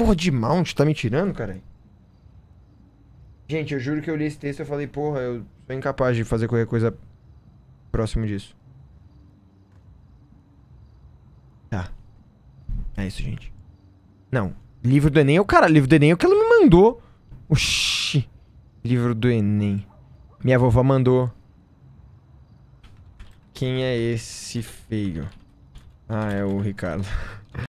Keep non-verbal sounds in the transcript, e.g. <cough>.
porra de mount? Tá me tirando, cara? Gente, eu juro que eu li esse texto e falei, porra, eu sou incapaz de fazer qualquer coisa próximo disso. Tá. É isso, gente. Não. Livro do Enem é o cara. Livro do Enem é o que ela me mandou. Oxi. Livro do Enem. Minha vovó mandou. Quem é esse feio? Ah, é o Ricardo. <laughs>